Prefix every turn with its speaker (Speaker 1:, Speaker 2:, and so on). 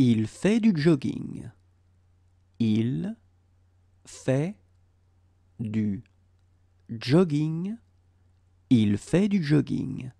Speaker 1: Il fait du jogging. Il fait du jogging. Il fait du jogging.